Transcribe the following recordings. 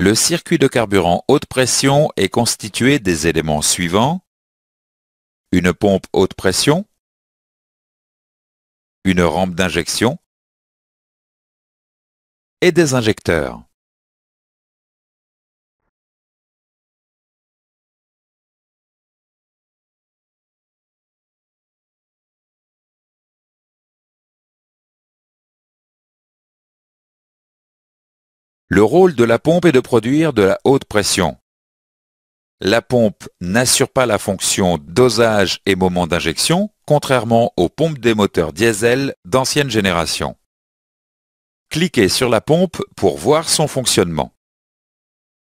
Le circuit de carburant haute pression est constitué des éléments suivants. Une pompe haute pression, une rampe d'injection et des injecteurs. Le rôle de la pompe est de produire de la haute pression. La pompe n'assure pas la fonction dosage et moment d'injection, contrairement aux pompes des moteurs diesel d'ancienne génération. Cliquez sur la pompe pour voir son fonctionnement.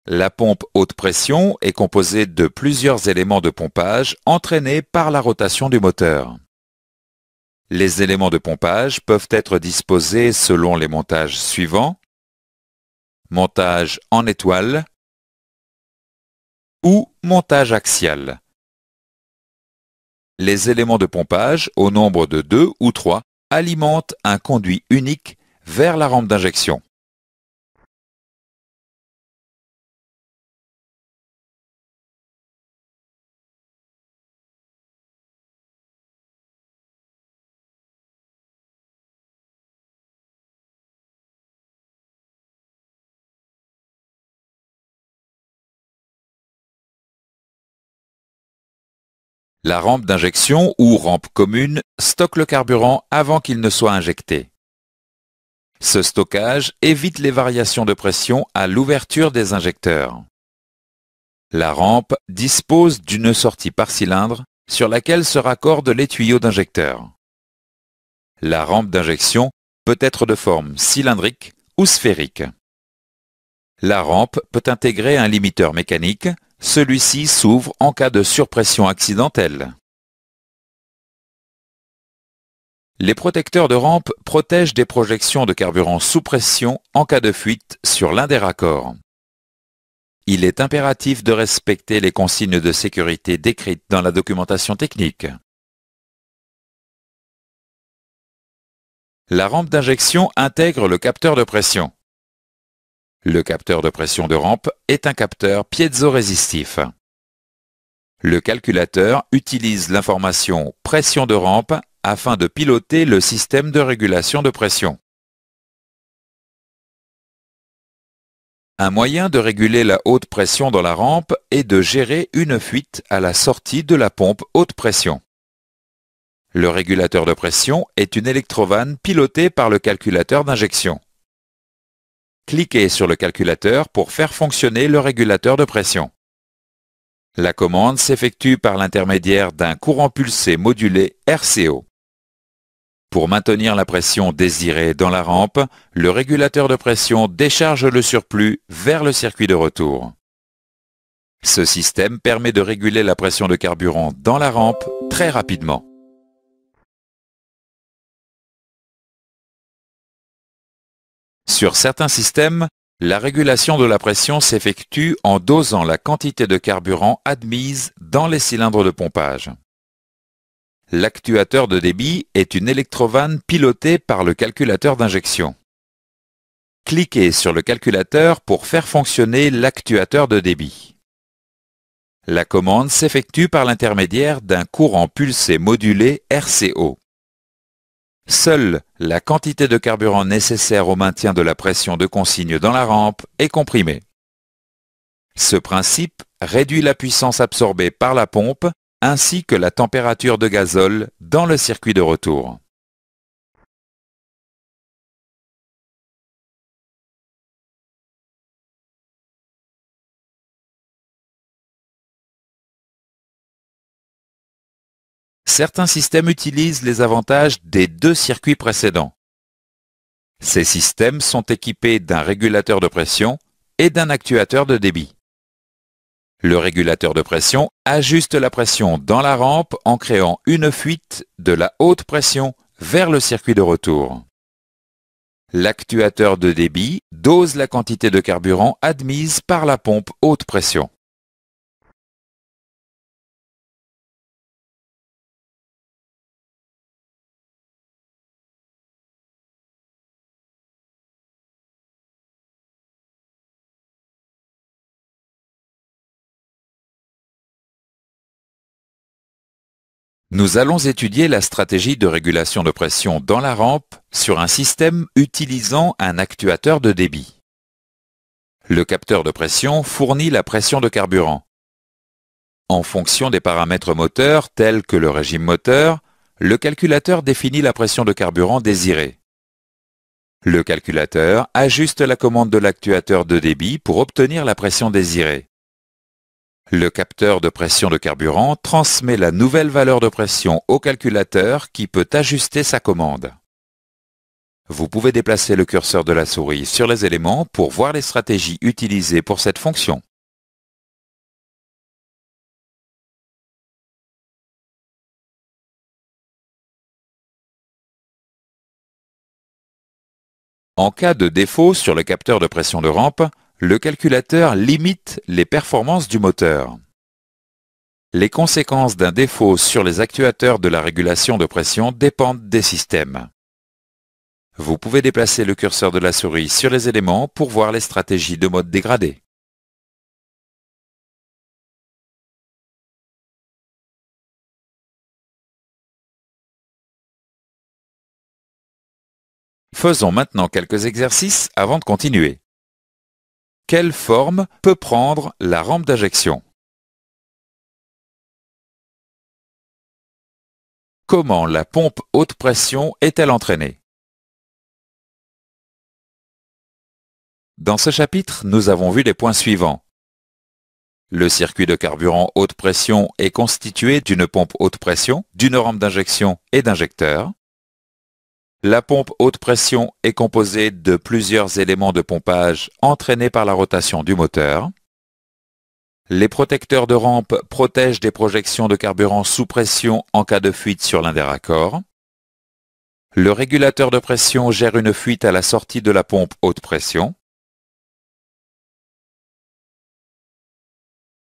La pompe haute pression est composée de plusieurs éléments de pompage entraînés par la rotation du moteur. Les éléments de pompage peuvent être disposés selon les montages suivants montage en étoile ou montage axial. Les éléments de pompage, au nombre de 2 ou 3 alimentent un conduit unique vers la rampe d'injection. La rampe d'injection ou rampe commune stocke le carburant avant qu'il ne soit injecté. Ce stockage évite les variations de pression à l'ouverture des injecteurs. La rampe dispose d'une sortie par cylindre sur laquelle se raccordent les tuyaux d'injecteurs. La rampe d'injection peut être de forme cylindrique ou sphérique. La rampe peut intégrer un limiteur mécanique celui-ci s'ouvre en cas de surpression accidentelle. Les protecteurs de rampe protègent des projections de carburant sous pression en cas de fuite sur l'un des raccords. Il est impératif de respecter les consignes de sécurité décrites dans la documentation technique. La rampe d'injection intègre le capteur de pression. Le capteur de pression de rampe est un capteur piezo-résistif. Le calculateur utilise l'information pression de rampe afin de piloter le système de régulation de pression. Un moyen de réguler la haute pression dans la rampe est de gérer une fuite à la sortie de la pompe haute pression. Le régulateur de pression est une électrovanne pilotée par le calculateur d'injection cliquez sur le calculateur pour faire fonctionner le régulateur de pression. La commande s'effectue par l'intermédiaire d'un courant pulsé modulé RCO. Pour maintenir la pression désirée dans la rampe, le régulateur de pression décharge le surplus vers le circuit de retour. Ce système permet de réguler la pression de carburant dans la rampe très rapidement. Sur certains systèmes, la régulation de la pression s'effectue en dosant la quantité de carburant admise dans les cylindres de pompage. L'actuateur de débit est une électrovanne pilotée par le calculateur d'injection. Cliquez sur le calculateur pour faire fonctionner l'actuateur de débit. La commande s'effectue par l'intermédiaire d'un courant pulsé modulé RCO. Seule la quantité de carburant nécessaire au maintien de la pression de consigne dans la rampe est comprimée. Ce principe réduit la puissance absorbée par la pompe ainsi que la température de gazole dans le circuit de retour. certains systèmes utilisent les avantages des deux circuits précédents. Ces systèmes sont équipés d'un régulateur de pression et d'un actuateur de débit. Le régulateur de pression ajuste la pression dans la rampe en créant une fuite de la haute pression vers le circuit de retour. L'actuateur de débit dose la quantité de carburant admise par la pompe haute pression. Nous allons étudier la stratégie de régulation de pression dans la rampe sur un système utilisant un actuateur de débit. Le capteur de pression fournit la pression de carburant. En fonction des paramètres moteurs tels que le régime moteur, le calculateur définit la pression de carburant désirée. Le calculateur ajuste la commande de l'actuateur de débit pour obtenir la pression désirée. Le capteur de pression de carburant transmet la nouvelle valeur de pression au calculateur qui peut ajuster sa commande. Vous pouvez déplacer le curseur de la souris sur les éléments pour voir les stratégies utilisées pour cette fonction. En cas de défaut sur le capteur de pression de rampe, le calculateur limite les performances du moteur. Les conséquences d'un défaut sur les actuateurs de la régulation de pression dépendent des systèmes. Vous pouvez déplacer le curseur de la souris sur les éléments pour voir les stratégies de mode dégradé. Faisons maintenant quelques exercices avant de continuer. Quelle forme peut prendre la rampe d'injection Comment la pompe haute pression est-elle entraînée Dans ce chapitre, nous avons vu les points suivants. Le circuit de carburant haute pression est constitué d'une pompe haute pression, d'une rampe d'injection et d'injecteurs. La pompe haute pression est composée de plusieurs éléments de pompage entraînés par la rotation du moteur. Les protecteurs de rampe protègent des projections de carburant sous pression en cas de fuite sur l'un des raccords. Le régulateur de pression gère une fuite à la sortie de la pompe haute pression.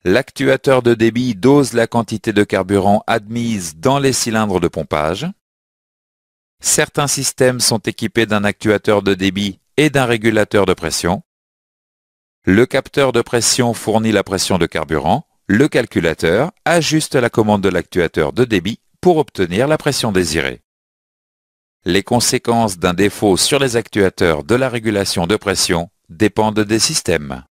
L'actuateur de débit dose la quantité de carburant admise dans les cylindres de pompage. Certains systèmes sont équipés d'un actuateur de débit et d'un régulateur de pression. Le capteur de pression fournit la pression de carburant. Le calculateur ajuste la commande de l'actuateur de débit pour obtenir la pression désirée. Les conséquences d'un défaut sur les actuateurs de la régulation de pression dépendent des systèmes.